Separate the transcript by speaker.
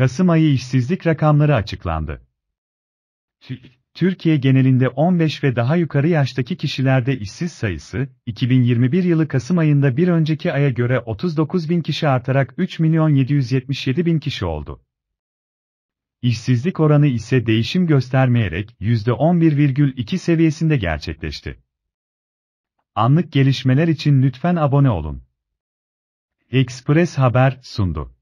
Speaker 1: Kasım ayı işsizlik rakamları açıklandı. Türkiye genelinde 15 ve daha yukarı yaştaki kişilerde işsiz sayısı, 2021 yılı Kasım ayında bir önceki aya göre 39 bin kişi artarak 3 milyon 777 bin kişi oldu. İşsizlik oranı ise değişim göstermeyerek %11,2 seviyesinde gerçekleşti. Anlık gelişmeler için lütfen abone olun. Express Haber sundu.